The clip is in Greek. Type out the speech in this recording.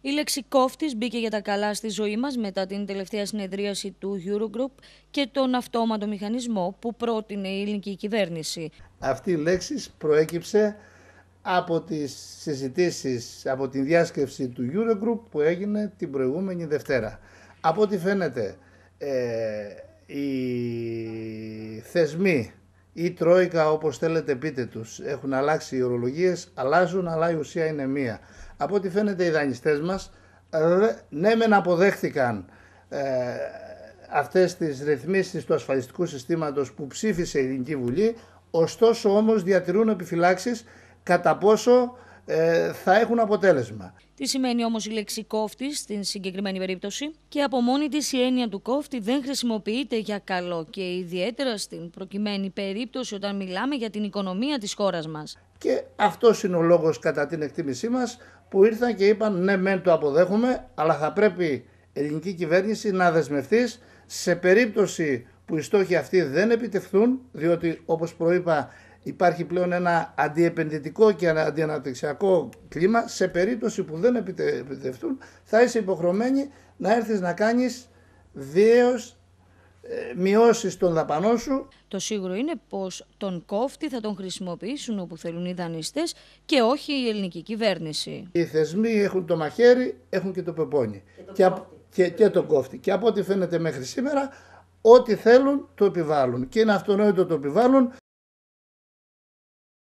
Η λέξη κόφτη μπήκε για τα καλά στη ζωή μας μετά την τελευταία συνεδρίαση του Eurogroup και τον αυτόματο μηχανισμό που πρότεινε η ελληνική κυβέρνηση. Αυτή η λέξη προέκυψε από τις συζητήσεις, από την διάσκεψη του Eurogroup που έγινε την προηγούμενη Δευτέρα. Από ό,τι φαίνεται, ε, οι θεσμοί ή Τρόικα όπως θέλετε πείτε τους. Έχουν αλλάξει οι ορολογίες, αλλάζουν αλλά η ουσία είναι μία. Από ό,τι φαίνεται οι δανειστές μας ε, ναι μεν αποδέχτηκαν ε, αυτές τις ρυθμίσεις του ασφαλιστικού συστήματος που ψήφισε η Ελληνική Βουλή, ωστόσο όμως διατηρούν επιφυλάξεις κατά πόσο ε, θα έχουν αποτέλεσμα. Τι σημαίνει όμως η λέξη κόφτη στην συγκεκριμένη περίπτωση και από μόνη της η έννοια του κόφτη δεν χρησιμοποιείται για καλό και ιδιαίτερα στην προκειμένη περίπτωση όταν μιλάμε για την οικονομία της χώρας μας. Και αυτός είναι ο λόγος κατά την εκτίμησή μας που ήρθαν και είπαν ναι μεν το αποδέχομαι αλλά θα πρέπει η ελληνική κυβέρνηση να δεσμευτεί σε περίπτωση που οι στόχοι αυτοί δεν επιτευχθούν διότι όπως προείπα υπάρχει πλέον ένα αντιεπενδυτικό και αντιαναπτυξιακό κλίμα, σε περίπτωση που δεν επιτευχθούν, θα είσαι υποχρεωμένη να έρθεις να κάνεις δίαιος ε, μειώσεις των δαπανών σου. Το σίγουρο είναι πως τον κόφτη θα τον χρησιμοποιήσουν όπου θέλουν οι δανειστές και όχι η ελληνική κυβέρνηση. Οι θεσμοί έχουν το μαχαίρι, έχουν και το πεπόνι και, το και, και, και τον κόφτη. Και από ό,τι φαίνεται μέχρι σήμερα, ό,τι θέλουν το επιβάλλουν. Και είναι αυτονόητο το επιβάλλουν.